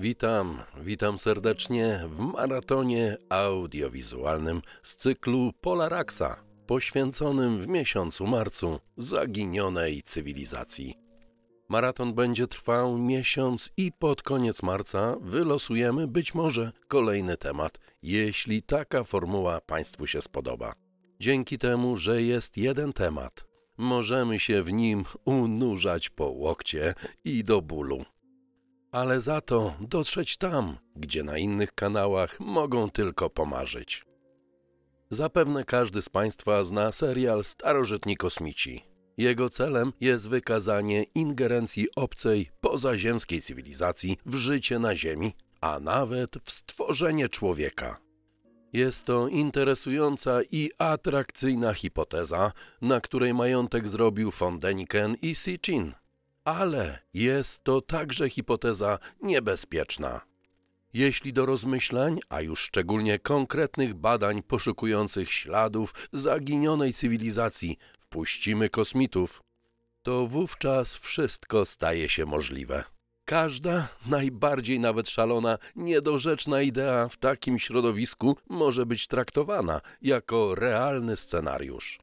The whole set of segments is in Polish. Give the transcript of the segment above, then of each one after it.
Witam, witam serdecznie w maratonie audiowizualnym z cyklu Polaraxa, poświęconym w miesiącu marcu zaginionej cywilizacji. Maraton będzie trwał miesiąc i pod koniec marca wylosujemy być może kolejny temat, jeśli taka formuła Państwu się spodoba. Dzięki temu, że jest jeden temat, możemy się w nim unurzać po łokcie i do bólu ale za to dotrzeć tam, gdzie na innych kanałach mogą tylko pomarzyć. Zapewne każdy z Państwa zna serial Starożytni Kosmici. Jego celem jest wykazanie ingerencji obcej, pozaziemskiej cywilizacji w życie na Ziemi, a nawet w stworzenie człowieka. Jest to interesująca i atrakcyjna hipoteza, na której majątek zrobił von Deniken i Sitchin – ale jest to także hipoteza niebezpieczna. Jeśli do rozmyślań, a już szczególnie konkretnych badań poszukujących śladów zaginionej cywilizacji wpuścimy kosmitów, to wówczas wszystko staje się możliwe. Każda, najbardziej nawet szalona, niedorzeczna idea w takim środowisku może być traktowana jako realny scenariusz.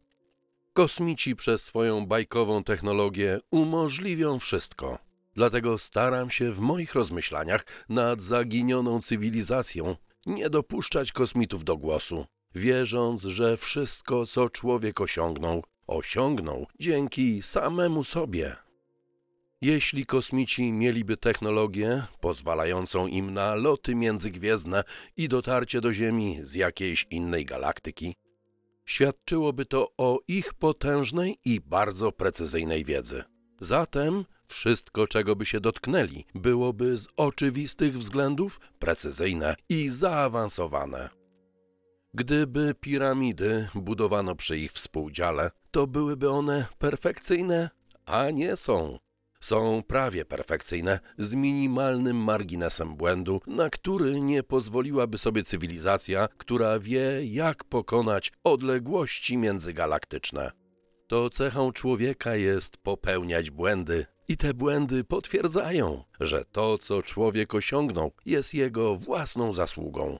Kosmici przez swoją bajkową technologię umożliwią wszystko. Dlatego staram się w moich rozmyślaniach nad zaginioną cywilizacją nie dopuszczać kosmitów do głosu, wierząc, że wszystko, co człowiek osiągnął, osiągnął dzięki samemu sobie. Jeśli kosmici mieliby technologię pozwalającą im na loty międzygwiezdne i dotarcie do Ziemi z jakiejś innej galaktyki, Świadczyłoby to o ich potężnej i bardzo precyzyjnej wiedzy. Zatem wszystko, czego by się dotknęli, byłoby z oczywistych względów precyzyjne i zaawansowane. Gdyby piramidy budowano przy ich współdziale, to byłyby one perfekcyjne, a nie są są prawie perfekcyjne, z minimalnym marginesem błędu, na który nie pozwoliłaby sobie cywilizacja, która wie, jak pokonać odległości międzygalaktyczne. To cechą człowieka jest popełniać błędy, i te błędy potwierdzają, że to, co człowiek osiągnął, jest jego własną zasługą.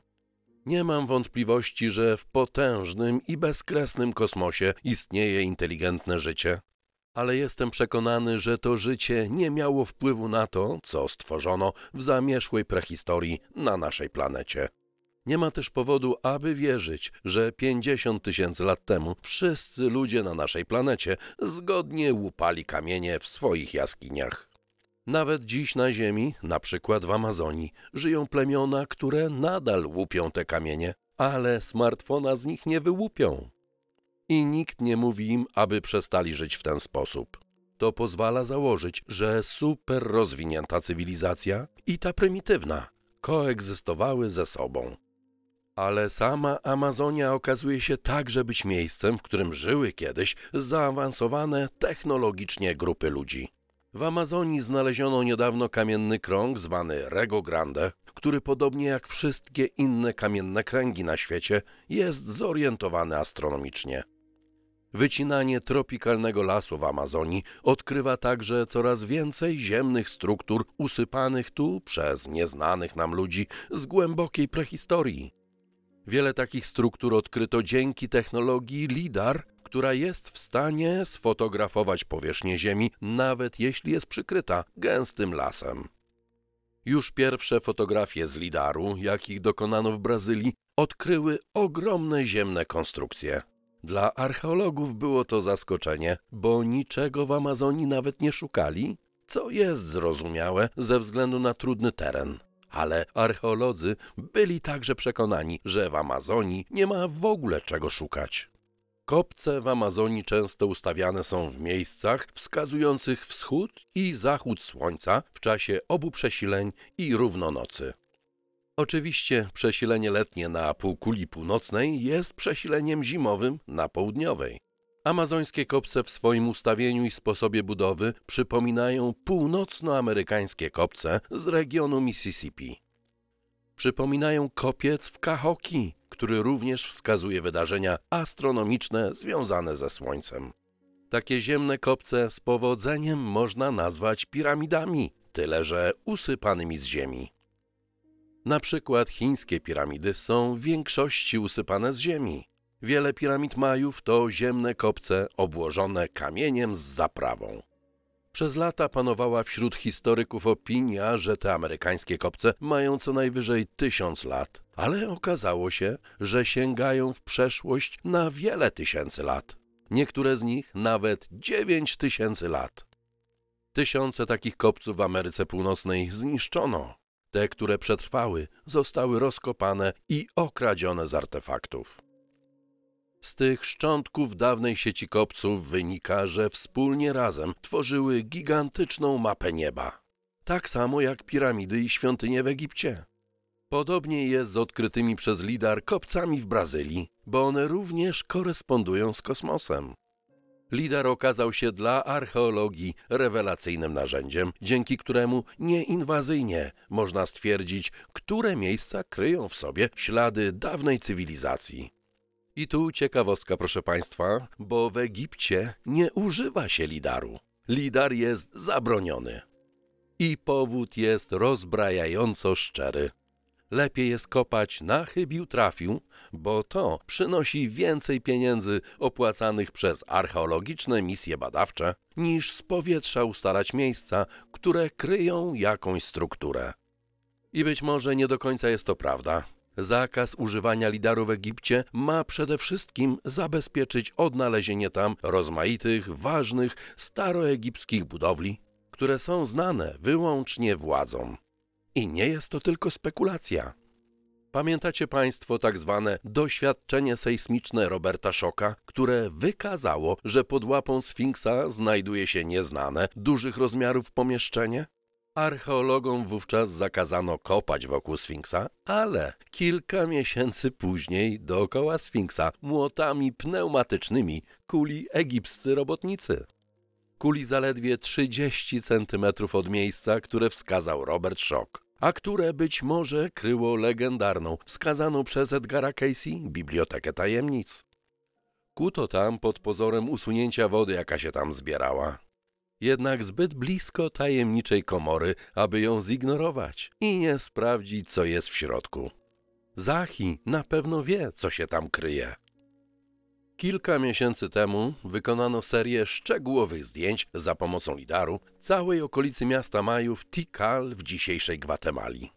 Nie mam wątpliwości, że w potężnym i bezkresnym kosmosie istnieje inteligentne życie, ale jestem przekonany, że to życie nie miało wpływu na to, co stworzono w zamierzchłej prehistorii na naszej planecie. Nie ma też powodu, aby wierzyć, że 50 tysięcy lat temu wszyscy ludzie na naszej planecie zgodnie łupali kamienie w swoich jaskiniach. Nawet dziś na Ziemi, na przykład w Amazonii, żyją plemiona, które nadal łupią te kamienie, ale smartfona z nich nie wyłupią i nikt nie mówi im, aby przestali żyć w ten sposób. To pozwala założyć, że super rozwinięta cywilizacja i ta prymitywna koegzystowały ze sobą. Ale sama Amazonia okazuje się także być miejscem, w którym żyły kiedyś zaawansowane technologicznie grupy ludzi. W Amazonii znaleziono niedawno kamienny krąg zwany Rego Grande, który podobnie jak wszystkie inne kamienne kręgi na świecie jest zorientowany astronomicznie. Wycinanie tropikalnego lasu w Amazonii odkrywa także coraz więcej ziemnych struktur usypanych tu przez nieznanych nam ludzi z głębokiej prehistorii. Wiele takich struktur odkryto dzięki technologii LIDAR, która jest w stanie sfotografować powierzchnię Ziemi, nawet jeśli jest przykryta gęstym lasem. Już pierwsze fotografie z lidaru, jakich dokonano w Brazylii, odkryły ogromne ziemne konstrukcje. Dla archeologów było to zaskoczenie, bo niczego w Amazonii nawet nie szukali, co jest zrozumiałe ze względu na trudny teren. Ale archeolodzy byli także przekonani, że w Amazonii nie ma w ogóle czego szukać. Kopce w Amazonii często ustawiane są w miejscach wskazujących wschód i zachód słońca w czasie obu przesileń i równonocy. Oczywiście przesilenie letnie na półkuli północnej jest przesileniem zimowym na południowej. Amazońskie kopce w swoim ustawieniu i sposobie budowy przypominają północnoamerykańskie kopce z regionu Mississippi. Przypominają kopiec w Kahoki, który również wskazuje wydarzenia astronomiczne związane ze Słońcem. Takie ziemne kopce z powodzeniem można nazwać piramidami, tyle że usypanymi z ziemi. Na przykład chińskie piramidy są w większości usypane z ziemi. Wiele piramid Majów to ziemne kopce obłożone kamieniem z zaprawą. Przez lata panowała wśród historyków opinia, że te amerykańskie kopce mają co najwyżej tysiąc lat, ale okazało się, że sięgają w przeszłość na wiele tysięcy lat. Niektóre z nich nawet dziewięć tysięcy lat. Tysiące takich kopców w Ameryce Północnej zniszczono. Te, które przetrwały, zostały rozkopane i okradzione z artefaktów. Z tych szczątków dawnej sieci kopców wynika, że wspólnie razem tworzyły gigantyczną mapę nieba. Tak samo jak piramidy i świątynie w Egipcie. Podobnie jest z odkrytymi przez lidar kopcami w Brazylii, bo one również korespondują z kosmosem. Lidar okazał się dla archeologii rewelacyjnym narzędziem, dzięki któremu nieinwazyjnie można stwierdzić, które miejsca kryją w sobie ślady dawnej cywilizacji. I tu ciekawostka, proszę Państwa, bo w Egipcie nie używa się lidaru. Lidar jest zabroniony. I powód jest rozbrajająco szczery. Lepiej jest kopać na chybił trafił, bo to przynosi więcej pieniędzy opłacanych przez archeologiczne misje badawcze, niż z powietrza ustalać miejsca, które kryją jakąś strukturę. I być może nie do końca jest to prawda. Zakaz używania lidaru w Egipcie ma przede wszystkim zabezpieczyć odnalezienie tam rozmaitych, ważnych, staroegipskich budowli, które są znane wyłącznie władzom. I nie jest to tylko spekulacja. Pamiętacie Państwo tak zwane doświadczenie sejsmiczne Roberta Szoka, które wykazało, że pod łapą Sfinksa znajduje się nieznane, dużych rozmiarów pomieszczenie? Archeologom wówczas zakazano kopać wokół Sfinksa, ale kilka miesięcy później dookoła Sfinksa młotami pneumatycznymi kuli egipscy robotnicy. Kuli zaledwie 30 centymetrów od miejsca, które wskazał Robert Szok a które być może kryło legendarną, skazaną przez Edgara Casey, Bibliotekę Tajemnic. Kuto tam pod pozorem usunięcia wody, jaka się tam zbierała. Jednak zbyt blisko tajemniczej komory, aby ją zignorować i nie sprawdzić, co jest w środku. Zachi na pewno wie, co się tam kryje. Kilka miesięcy temu wykonano serię szczegółowych zdjęć za pomocą lidaru całej okolicy miasta Majów Tikal w dzisiejszej Gwatemali.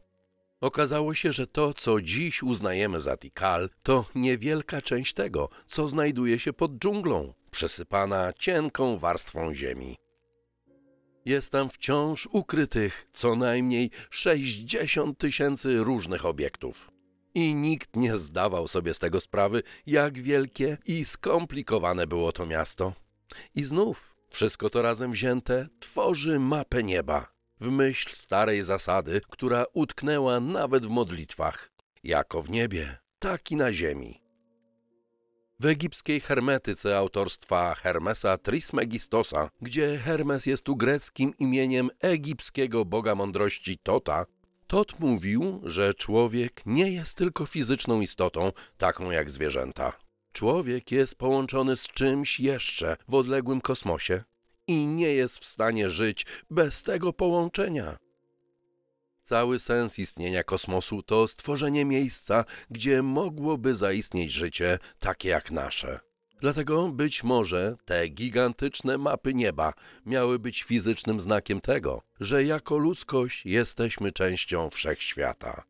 Okazało się, że to, co dziś uznajemy za Tikal, to niewielka część tego, co znajduje się pod dżunglą, przesypana cienką warstwą ziemi. Jest tam wciąż ukrytych co najmniej 60 tysięcy różnych obiektów i nikt nie zdawał sobie z tego sprawy, jak wielkie i skomplikowane było to miasto. I znów wszystko to razem wzięte tworzy mapę nieba, w myśl starej zasady, która utknęła nawet w modlitwach. Jako w niebie, tak i na ziemi. W egipskiej hermetyce autorstwa Hermesa Trismegistosa, gdzie Hermes jest tu greckim imieniem egipskiego boga mądrości Tota, Tot mówił, że człowiek nie jest tylko fizyczną istotą, taką jak zwierzęta. Człowiek jest połączony z czymś jeszcze w odległym kosmosie i nie jest w stanie żyć bez tego połączenia. Cały sens istnienia kosmosu to stworzenie miejsca, gdzie mogłoby zaistnieć życie takie jak nasze. Dlatego być może te gigantyczne mapy nieba miały być fizycznym znakiem tego, że jako ludzkość jesteśmy częścią wszechświata.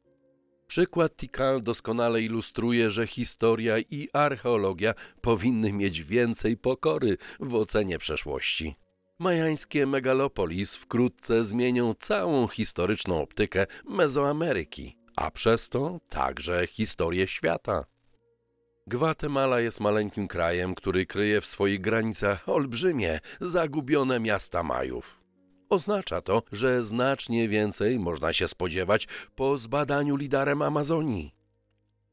Przykład Tikal doskonale ilustruje, że historia i archeologia powinny mieć więcej pokory w ocenie przeszłości. Majańskie megalopolis wkrótce zmienią całą historyczną optykę Mezoameryki, a przez to także historię świata. Gwatemala jest maleńkim krajem, który kryje w swoich granicach olbrzymie, zagubione miasta Majów. Oznacza to, że znacznie więcej można się spodziewać po zbadaniu lidarem Amazonii.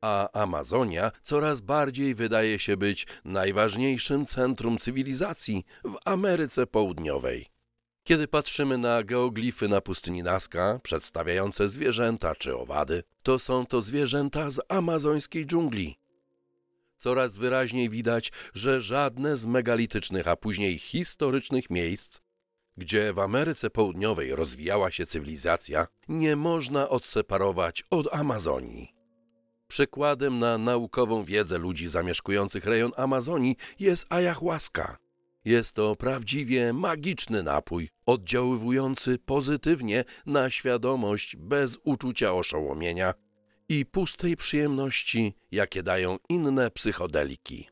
A Amazonia coraz bardziej wydaje się być najważniejszym centrum cywilizacji w Ameryce Południowej. Kiedy patrzymy na geoglify na pustyni Nazca, przedstawiające zwierzęta czy owady, to są to zwierzęta z amazońskiej dżungli. Coraz wyraźniej widać, że żadne z megalitycznych, a później historycznych miejsc, gdzie w Ameryce Południowej rozwijała się cywilizacja, nie można odseparować od Amazonii. Przykładem na naukową wiedzę ludzi zamieszkujących rejon Amazonii jest ayahuasca. Jest to prawdziwie magiczny napój, oddziaływujący pozytywnie na świadomość bez uczucia oszołomienia i pustej przyjemności, jakie dają inne psychodeliki.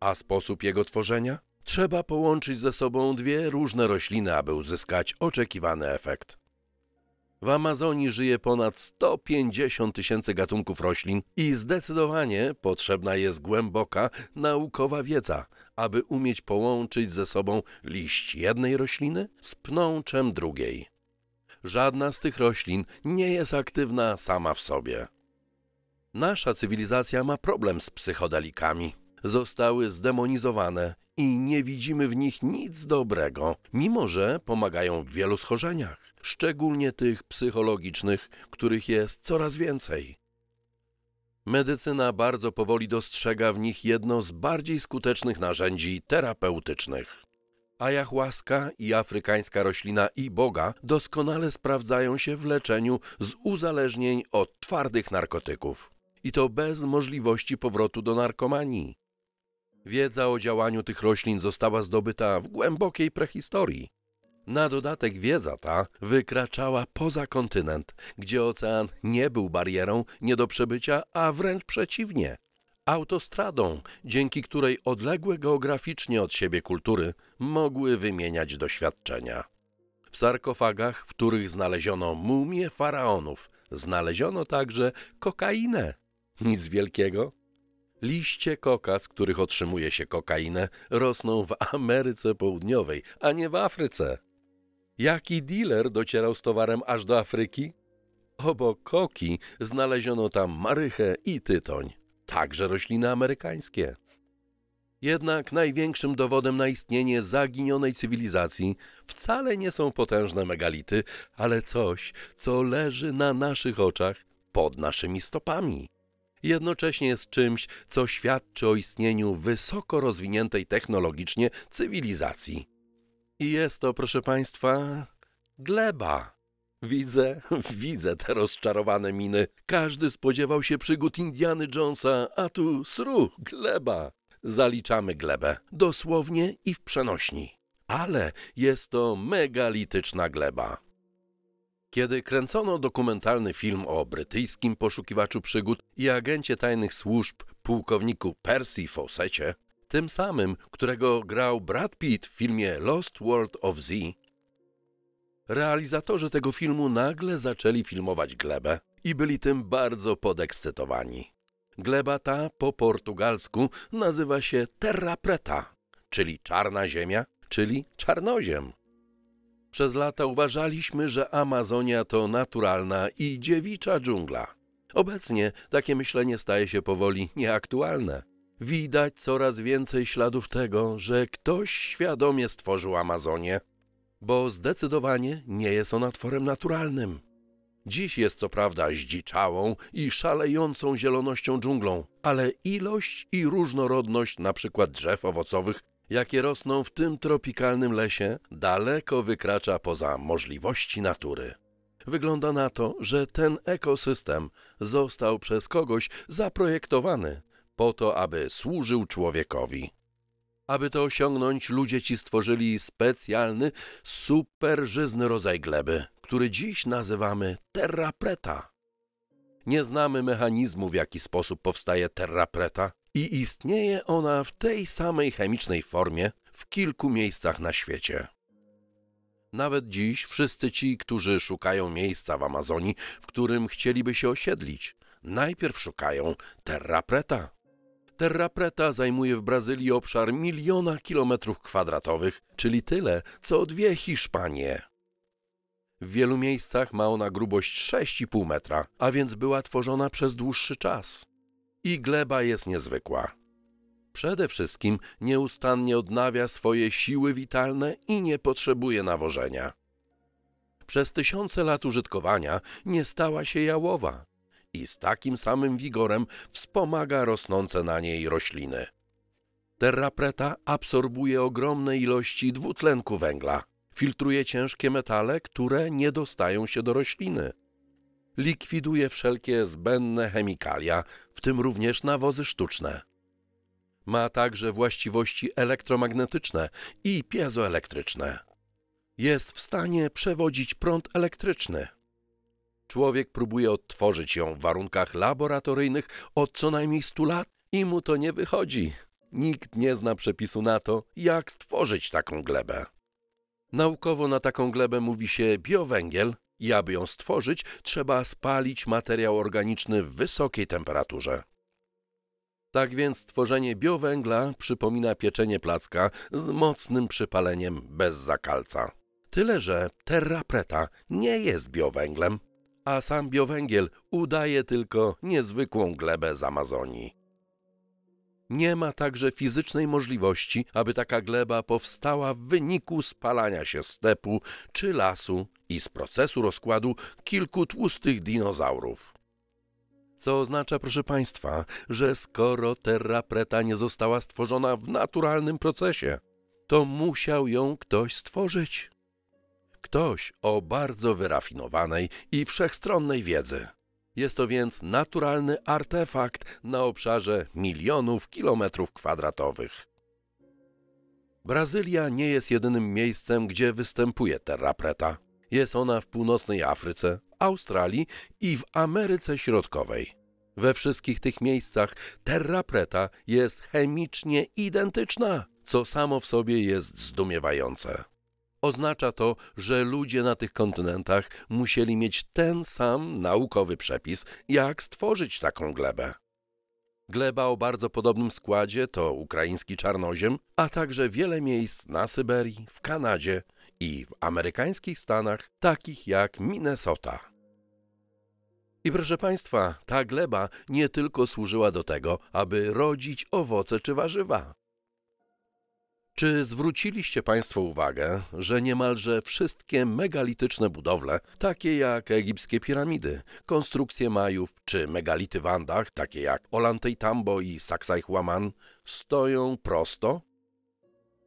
A sposób jego tworzenia? Trzeba połączyć ze sobą dwie różne rośliny, aby uzyskać oczekiwany efekt. W Amazonii żyje ponad 150 tysięcy gatunków roślin i zdecydowanie potrzebna jest głęboka naukowa wiedza, aby umieć połączyć ze sobą liść jednej rośliny z pnączem drugiej żadna z tych roślin nie jest aktywna sama w sobie. Nasza cywilizacja ma problem z psychodelikami. Zostały zdemonizowane i nie widzimy w nich nic dobrego, mimo że pomagają w wielu schorzeniach, szczególnie tych psychologicznych, których jest coraz więcej. Medycyna bardzo powoli dostrzega w nich jedno z bardziej skutecznych narzędzi terapeutycznych. Ajahuasca i afrykańska roślina iboga doskonale sprawdzają się w leczeniu z uzależnień od twardych narkotyków. I to bez możliwości powrotu do narkomanii. Wiedza o działaniu tych roślin została zdobyta w głębokiej prehistorii. Na dodatek wiedza ta wykraczała poza kontynent, gdzie ocean nie był barierą nie do przebycia, a wręcz przeciwnie – autostradą, dzięki której odległe geograficznie od siebie kultury mogły wymieniać doświadczenia. W sarkofagach, w których znaleziono mumie faraonów, znaleziono także kokainę. Nic wielkiego. Liście koka, z których otrzymuje się kokainę, rosną w Ameryce Południowej, a nie w Afryce. Jaki dealer docierał z towarem aż do Afryki? Obok koki znaleziono tam marychę i tytoń także rośliny amerykańskie. Jednak największym dowodem na istnienie zaginionej cywilizacji wcale nie są potężne megality, ale coś, co leży na naszych oczach, pod naszymi stopami. Jednocześnie jest czymś, co świadczy o istnieniu wysoko rozwiniętej technologicznie cywilizacji. I jest to, proszę Państwa, gleba. Widzę, widzę te rozczarowane miny. Każdy spodziewał się przygód Indiany Jonesa, a tu sru, gleba. Zaliczamy glebę, dosłownie i w przenośni. Ale jest to megalityczna gleba. Kiedy kręcono dokumentalny film o brytyjskim poszukiwaczu przygód i agencie tajnych służb pułkowniku Percy Fawcettie, tym samym, którego grał Brad Pitt w filmie Lost World of Z, Realizatorzy tego filmu nagle zaczęli filmować glebę i byli tym bardzo podekscytowani. Gleba ta po portugalsku nazywa się terra preta, czyli czarna ziemia, czyli czarnoziem. Przez lata uważaliśmy, że Amazonia to naturalna i dziewicza dżungla. Obecnie takie myślenie staje się powoli nieaktualne. Widać coraz więcej śladów tego, że ktoś świadomie stworzył Amazonię bo zdecydowanie nie jest ona tworem naturalnym. Dziś jest co prawda zdziczałą i szalejącą zielonością dżunglą, ale ilość i różnorodność np. drzew owocowych, jakie rosną w tym tropikalnym lesie, daleko wykracza poza możliwości natury. Wygląda na to, że ten ekosystem został przez kogoś zaprojektowany po to, aby służył człowiekowi. Aby to osiągnąć, ludzie ci stworzyli specjalny, superżyzny rodzaj gleby, który dziś nazywamy terra preta. Nie znamy mechanizmu, w jaki sposób powstaje terra preta i istnieje ona w tej samej chemicznej formie w kilku miejscach na świecie. Nawet dziś wszyscy ci, którzy szukają miejsca w Amazonii, w którym chcieliby się osiedlić, najpierw szukają terra preta. Terra Preta zajmuje w Brazylii obszar miliona kilometrów kwadratowych, czyli tyle, co dwie Hiszpanie. W wielu miejscach ma ona grubość 6,5 metra, a więc była tworzona przez dłuższy czas. I gleba jest niezwykła. Przede wszystkim nieustannie odnawia swoje siły witalne i nie potrzebuje nawożenia. Przez tysiące lat użytkowania nie stała się jałowa i z takim samym wigorem wspomaga rosnące na niej rośliny. preta absorbuje ogromne ilości dwutlenku węgla. Filtruje ciężkie metale, które nie dostają się do rośliny. Likwiduje wszelkie zbędne chemikalia, w tym również nawozy sztuczne. Ma także właściwości elektromagnetyczne i piezoelektryczne. Jest w stanie przewodzić prąd elektryczny. Człowiek próbuje odtworzyć ją w warunkach laboratoryjnych od co najmniej 100 lat i mu to nie wychodzi. Nikt nie zna przepisu na to, jak stworzyć taką glebę. Naukowo na taką glebę mówi się biowęgiel i aby ją stworzyć, trzeba spalić materiał organiczny w wysokiej temperaturze. Tak więc tworzenie biowęgla przypomina pieczenie placka z mocnym przypaleniem bez zakalca. Tyle, że terra preta nie jest biowęglem a sam biowęgiel udaje tylko niezwykłą glebę z Amazonii. Nie ma także fizycznej możliwości, aby taka gleba powstała w wyniku spalania się stepu czy lasu i z procesu rozkładu kilku tłustych dinozaurów. Co oznacza, proszę Państwa, że skoro terra preta nie została stworzona w naturalnym procesie, to musiał ją ktoś stworzyć. Ktoś o bardzo wyrafinowanej i wszechstronnej wiedzy. Jest to więc naturalny artefakt na obszarze milionów kilometrów kwadratowych. Brazylia nie jest jedynym miejscem, gdzie występuje terra preta. Jest ona w północnej Afryce, Australii i w Ameryce Środkowej. We wszystkich tych miejscach terra preta jest chemicznie identyczna, co samo w sobie jest zdumiewające. Oznacza to, że ludzie na tych kontynentach musieli mieć ten sam naukowy przepis, jak stworzyć taką glebę. Gleba o bardzo podobnym składzie to ukraiński czarnoziem, a także wiele miejsc na Syberii, w Kanadzie i w amerykańskich stanach, takich jak Minnesota. I proszę Państwa, ta gleba nie tylko służyła do tego, aby rodzić owoce czy warzywa. Czy zwróciliście Państwo uwagę, że niemalże wszystkie megalityczne budowle, takie jak egipskie piramidy, konstrukcje Majów czy megality w Andach, takie jak Olantejtambo i Sacsayhuaman, stoją prosto?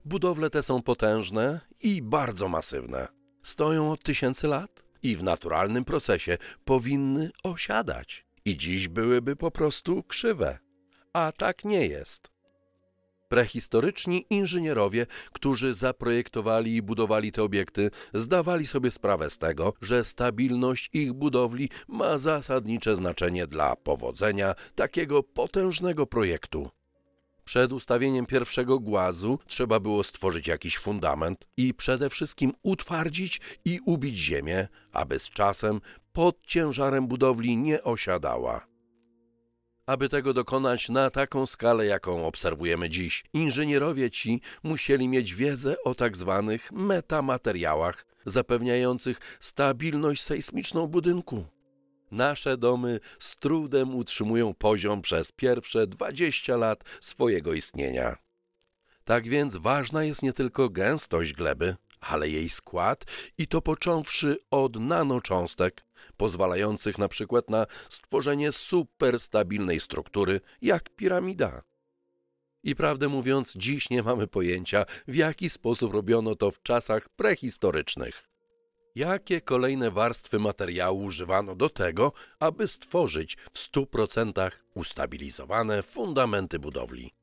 Budowle te są potężne i bardzo masywne. Stoją od tysięcy lat i w naturalnym procesie powinny osiadać. I dziś byłyby po prostu krzywe. A tak nie jest. Prehistoryczni inżynierowie, którzy zaprojektowali i budowali te obiekty, zdawali sobie sprawę z tego, że stabilność ich budowli ma zasadnicze znaczenie dla powodzenia takiego potężnego projektu. Przed ustawieniem pierwszego głazu trzeba było stworzyć jakiś fundament i przede wszystkim utwardzić i ubić ziemię, aby z czasem pod ciężarem budowli nie osiadała. Aby tego dokonać na taką skalę, jaką obserwujemy dziś, inżynierowie ci musieli mieć wiedzę o tak zwanych metamateriałach, zapewniających stabilność sejsmiczną budynku. Nasze domy z trudem utrzymują poziom przez pierwsze 20 lat swojego istnienia. Tak więc ważna jest nie tylko gęstość gleby, ale jej skład i to począwszy od nanocząstek, pozwalających na przykład na stworzenie superstabilnej struktury jak piramida. I prawdę mówiąc, dziś nie mamy pojęcia, w jaki sposób robiono to w czasach prehistorycznych. Jakie kolejne warstwy materiału używano do tego, aby stworzyć w 100% ustabilizowane fundamenty budowli?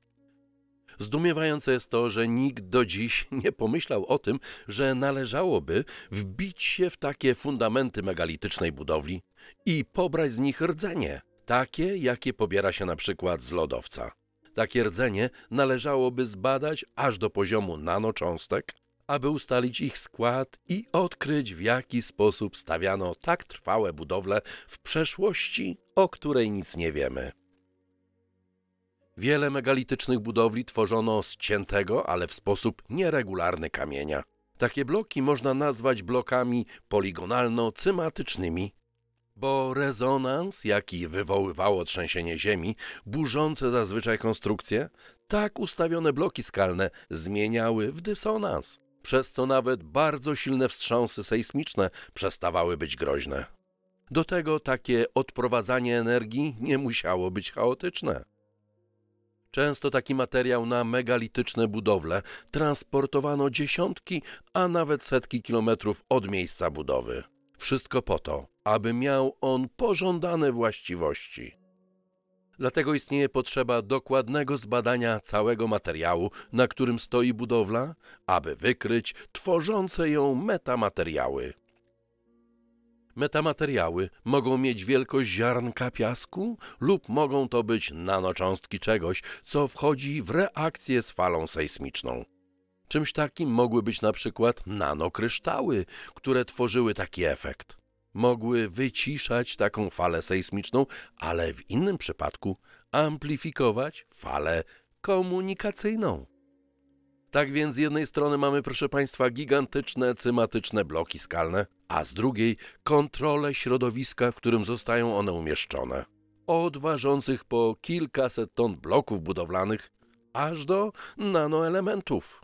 Zdumiewające jest to, że nikt do dziś nie pomyślał o tym, że należałoby wbić się w takie fundamenty megalitycznej budowli i pobrać z nich rdzenie, takie jakie pobiera się na przykład z lodowca. Takie rdzenie należałoby zbadać aż do poziomu nanocząstek, aby ustalić ich skład i odkryć, w jaki sposób stawiano tak trwałe budowle w przeszłości, o której nic nie wiemy. Wiele megalitycznych budowli tworzono z ciętego, ale w sposób nieregularny kamienia. Takie bloki można nazwać blokami poligonalno-cymatycznymi, bo rezonans, jaki wywoływało trzęsienie ziemi, burzące zazwyczaj konstrukcje, tak ustawione bloki skalne zmieniały w dysonans, przez co nawet bardzo silne wstrząsy sejsmiczne przestawały być groźne. Do tego takie odprowadzanie energii nie musiało być chaotyczne. Często taki materiał na megalityczne budowle transportowano dziesiątki, a nawet setki kilometrów od miejsca budowy. Wszystko po to, aby miał on pożądane właściwości. Dlatego istnieje potrzeba dokładnego zbadania całego materiału, na którym stoi budowla, aby wykryć tworzące ją metamateriały. Metamateriały mogą mieć wielkość ziarnka piasku lub mogą to być nanocząstki czegoś, co wchodzi w reakcję z falą sejsmiczną. Czymś takim mogły być na przykład nanokryształy, które tworzyły taki efekt. Mogły wyciszać taką falę sejsmiczną, ale w innym przypadku amplifikować falę komunikacyjną. Tak więc z jednej strony mamy, proszę Państwa, gigantyczne, cymatyczne bloki skalne, a z drugiej kontrolę środowiska, w którym zostają one umieszczone. Od ważących po kilkaset ton bloków budowlanych, aż do nanoelementów.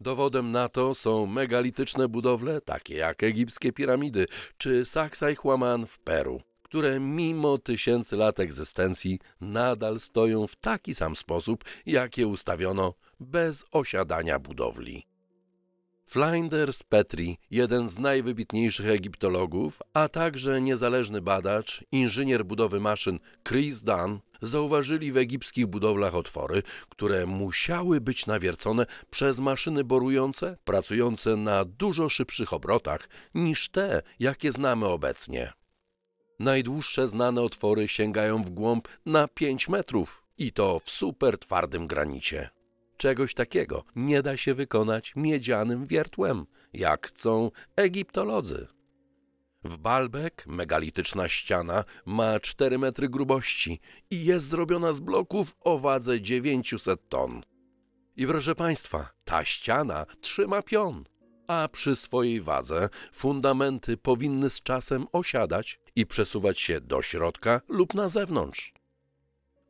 Dowodem na to są megalityczne budowle, takie jak egipskie piramidy czy saksajchłaman w Peru które mimo tysięcy lat egzystencji nadal stoją w taki sam sposób, jak je ustawiono bez osiadania budowli. Flinders Petrie, jeden z najwybitniejszych egiptologów, a także niezależny badacz, inżynier budowy maszyn Chris Dunn, zauważyli w egipskich budowlach otwory, które musiały być nawiercone przez maszyny borujące, pracujące na dużo szybszych obrotach niż te, jakie znamy obecnie. Najdłuższe znane otwory sięgają w głąb na 5 metrów i to w super twardym granicie. Czegoś takiego nie da się wykonać miedzianym wiertłem, jak chcą egiptolodzy. W Balbek megalityczna ściana ma 4 metry grubości i jest zrobiona z bloków o wadze 900 ton. I proszę Państwa, ta ściana trzyma pion a przy swojej wadze fundamenty powinny z czasem osiadać i przesuwać się do środka lub na zewnątrz.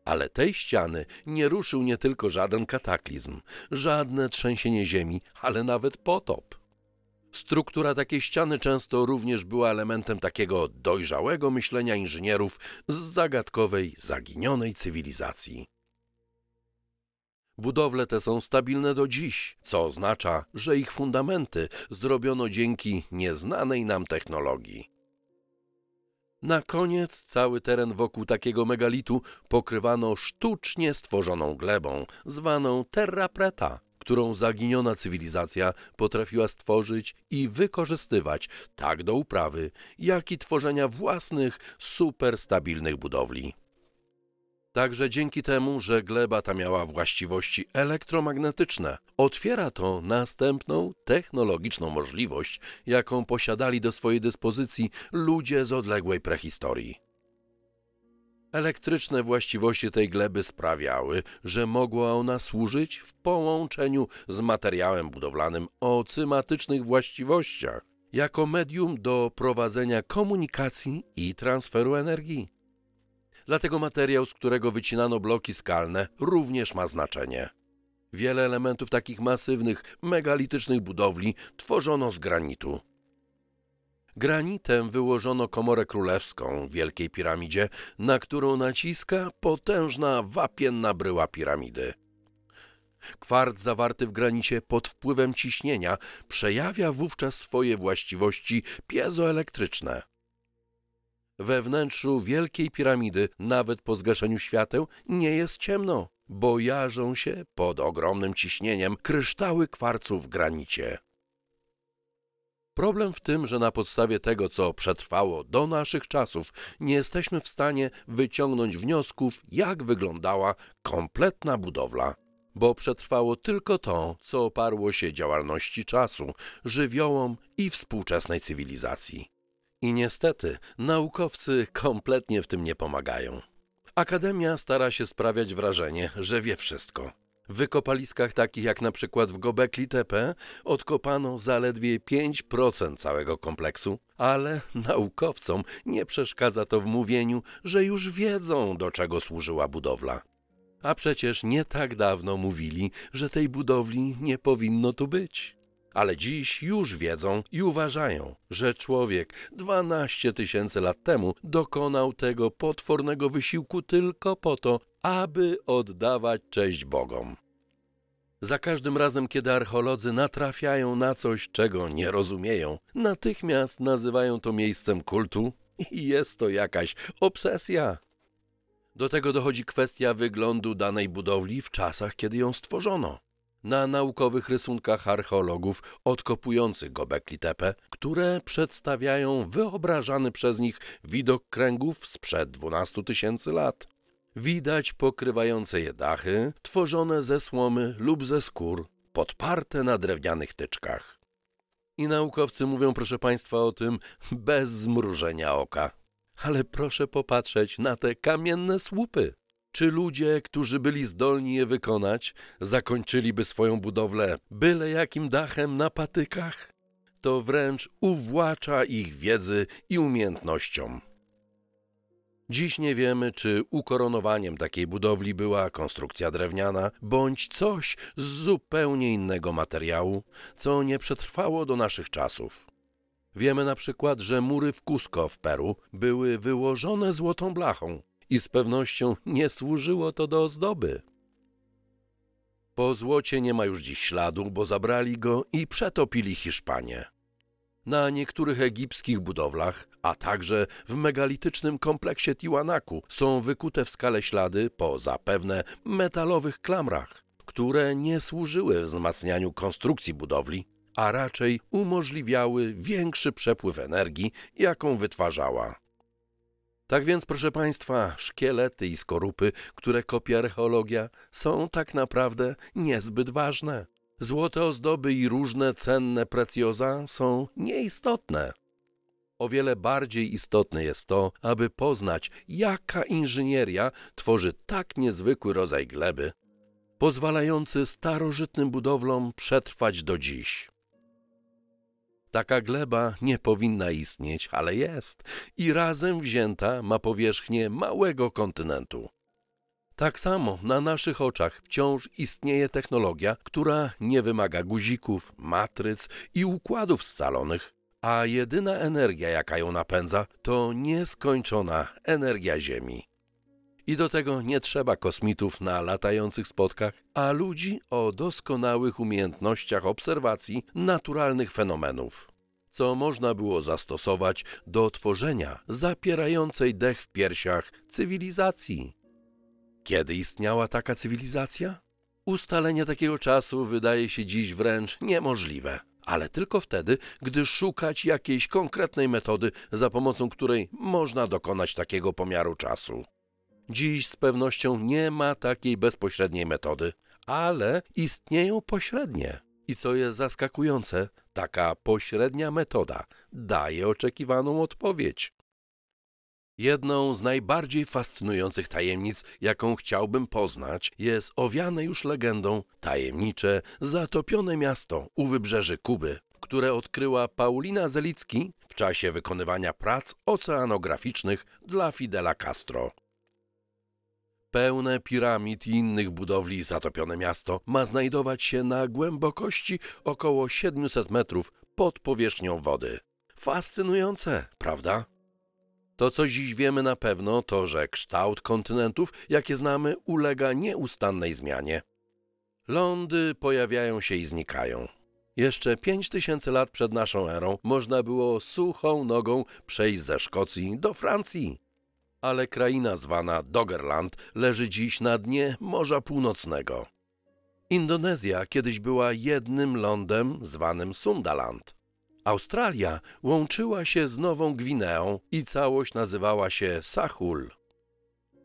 Ale tej ściany nie ruszył nie tylko żaden kataklizm, żadne trzęsienie ziemi, ale nawet potop. Struktura takiej ściany często również była elementem takiego dojrzałego myślenia inżynierów z zagadkowej, zaginionej cywilizacji. Budowle te są stabilne do dziś, co oznacza, że ich fundamenty zrobiono dzięki nieznanej nam technologii. Na koniec cały teren wokół takiego megalitu pokrywano sztucznie stworzoną glebą, zwaną terra preta, którą zaginiona cywilizacja potrafiła stworzyć i wykorzystywać tak do uprawy, jak i tworzenia własnych superstabilnych budowli. Także dzięki temu, że gleba ta miała właściwości elektromagnetyczne, otwiera to następną technologiczną możliwość, jaką posiadali do swojej dyspozycji ludzie z odległej prehistorii. Elektryczne właściwości tej gleby sprawiały, że mogła ona służyć w połączeniu z materiałem budowlanym o cymatycznych właściwościach, jako medium do prowadzenia komunikacji i transferu energii. Dlatego materiał, z którego wycinano bloki skalne, również ma znaczenie. Wiele elementów takich masywnych, megalitycznych budowli tworzono z granitu. Granitem wyłożono komorę królewską w Wielkiej Piramidzie, na którą naciska potężna wapienna bryła piramidy. Kwarc zawarty w granicie pod wpływem ciśnienia przejawia wówczas swoje właściwości piezoelektryczne. We wnętrzu Wielkiej Piramidy, nawet po zgaszeniu świateł, nie jest ciemno, bo jarzą się pod ogromnym ciśnieniem kryształy kwarcu w granicie. Problem w tym, że na podstawie tego, co przetrwało do naszych czasów, nie jesteśmy w stanie wyciągnąć wniosków, jak wyglądała kompletna budowla. Bo przetrwało tylko to, co oparło się działalności czasu, żywiołom i współczesnej cywilizacji. I niestety, naukowcy kompletnie w tym nie pomagają. Akademia stara się sprawiać wrażenie, że wie wszystko. W wykopaliskach takich jak na przykład w Gobekli Tepe odkopano zaledwie 5% całego kompleksu, ale naukowcom nie przeszkadza to w mówieniu, że już wiedzą do czego służyła budowla. A przecież nie tak dawno mówili, że tej budowli nie powinno tu być ale dziś już wiedzą i uważają, że człowiek 12 tysięcy lat temu dokonał tego potwornego wysiłku tylko po to, aby oddawać cześć Bogom. Za każdym razem, kiedy archeolodzy natrafiają na coś, czego nie rozumieją, natychmiast nazywają to miejscem kultu i jest to jakaś obsesja. Do tego dochodzi kwestia wyglądu danej budowli w czasach, kiedy ją stworzono na naukowych rysunkach archeologów odkopujących Gobekli Tepe, które przedstawiają wyobrażany przez nich widok kręgów sprzed 12 tysięcy lat. Widać pokrywające je dachy, tworzone ze słomy lub ze skór, podparte na drewnianych tyczkach. I naukowcy mówią, proszę Państwa, o tym bez zmrużenia oka. Ale proszę popatrzeć na te kamienne słupy. Czy ludzie, którzy byli zdolni je wykonać, zakończyliby swoją budowlę byle jakim dachem na patykach? To wręcz uwłacza ich wiedzy i umiejętnościom. Dziś nie wiemy, czy ukoronowaniem takiej budowli była konstrukcja drewniana, bądź coś z zupełnie innego materiału, co nie przetrwało do naszych czasów. Wiemy na przykład, że mury w Cusco w Peru były wyłożone złotą blachą, i z pewnością nie służyło to do ozdoby. Po złocie nie ma już dziś śladu, bo zabrali go i przetopili Hiszpanie. Na niektórych egipskich budowlach, a także w megalitycznym kompleksie Tiwanaku są wykute w skale ślady po zapewne metalowych klamrach, które nie służyły wzmacnianiu konstrukcji budowli, a raczej umożliwiały większy przepływ energii, jaką wytwarzała. Tak więc, proszę Państwa, szkielety i skorupy, które kopia archeologia, są tak naprawdę niezbyt ważne. Złote ozdoby i różne cenne precjoza są nieistotne. O wiele bardziej istotne jest to, aby poznać, jaka inżynieria tworzy tak niezwykły rodzaj gleby, pozwalający starożytnym budowlom przetrwać do dziś. Taka gleba nie powinna istnieć, ale jest i razem wzięta ma powierzchnię małego kontynentu. Tak samo na naszych oczach wciąż istnieje technologia, która nie wymaga guzików, matryc i układów scalonych, a jedyna energia, jaka ją napędza, to nieskończona energia Ziemi. I do tego nie trzeba kosmitów na latających spotkach, a ludzi o doskonałych umiejętnościach obserwacji naturalnych fenomenów, co można było zastosować do tworzenia zapierającej dech w piersiach cywilizacji. Kiedy istniała taka cywilizacja? Ustalenie takiego czasu wydaje się dziś wręcz niemożliwe, ale tylko wtedy, gdy szukać jakiejś konkretnej metody, za pomocą której można dokonać takiego pomiaru czasu. Dziś z pewnością nie ma takiej bezpośredniej metody, ale istnieją pośrednie. I co jest zaskakujące, taka pośrednia metoda daje oczekiwaną odpowiedź. Jedną z najbardziej fascynujących tajemnic, jaką chciałbym poznać, jest owiane już legendą tajemnicze, zatopione miasto u wybrzeży Kuby, które odkryła Paulina Zelicki w czasie wykonywania prac oceanograficznych dla Fidela Castro pełne piramid i innych budowli zatopione miasto ma znajdować się na głębokości około 700 metrów pod powierzchnią wody. Fascynujące, prawda? To, co dziś wiemy na pewno, to że kształt kontynentów, jakie znamy, ulega nieustannej zmianie. Lądy pojawiają się i znikają. Jeszcze 5000 lat przed naszą erą można było suchą nogą przejść ze Szkocji do Francji ale kraina zwana Doggerland leży dziś na dnie Morza Północnego. Indonezja kiedyś była jednym lądem zwanym Sundaland. Australia łączyła się z Nową Gwineą i całość nazywała się Sahul.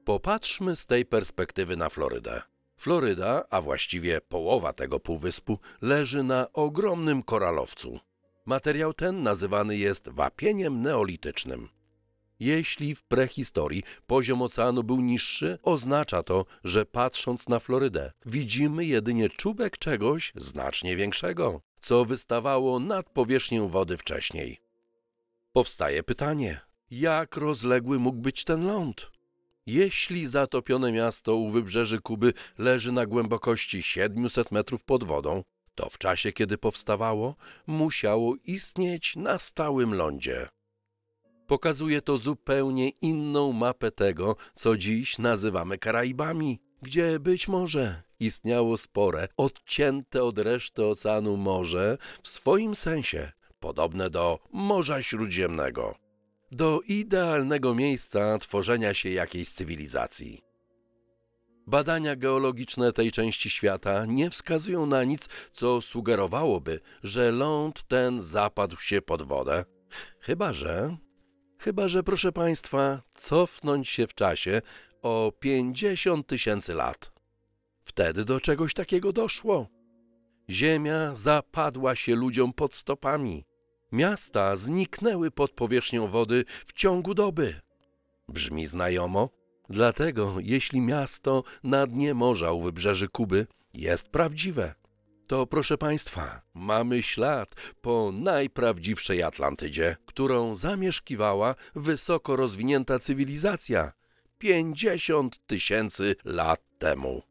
Popatrzmy z tej perspektywy na Florydę. Floryda, a właściwie połowa tego półwyspu, leży na ogromnym koralowcu. Materiał ten nazywany jest wapieniem neolitycznym. Jeśli w prehistorii poziom oceanu był niższy, oznacza to, że patrząc na Florydę, widzimy jedynie czubek czegoś znacznie większego, co wystawało nad powierzchnią wody wcześniej. Powstaje pytanie, jak rozległy mógł być ten ląd? Jeśli zatopione miasto u wybrzeży Kuby leży na głębokości 700 metrów pod wodą, to w czasie, kiedy powstawało, musiało istnieć na stałym lądzie. Pokazuje to zupełnie inną mapę tego, co dziś nazywamy Karaibami, gdzie być może istniało spore, odcięte od reszty oceanu morze, w swoim sensie podobne do Morza Śródziemnego, do idealnego miejsca tworzenia się jakiejś cywilizacji. Badania geologiczne tej części świata nie wskazują na nic, co sugerowałoby, że ląd ten zapadł się pod wodę. Chyba, że Chyba, że proszę Państwa, cofnąć się w czasie o 50 tysięcy lat. Wtedy do czegoś takiego doszło. Ziemia zapadła się ludziom pod stopami. Miasta zniknęły pod powierzchnią wody w ciągu doby. Brzmi znajomo? Dlatego, jeśli miasto na dnie morza u wybrzeży Kuby jest prawdziwe, to proszę Państwa, mamy ślad po najprawdziwszej Atlantydzie, którą zamieszkiwała wysoko rozwinięta cywilizacja 50 tysięcy lat temu.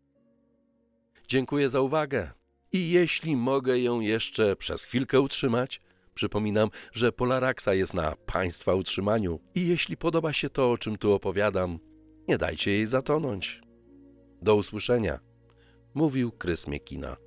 Dziękuję za uwagę i jeśli mogę ją jeszcze przez chwilkę utrzymać, Przypominam, że Polaraxa jest na Państwa utrzymaniu i jeśli podoba się to, o czym tu opowiadam, nie dajcie jej zatonąć. Do usłyszenia. Mówił Krys Miekina.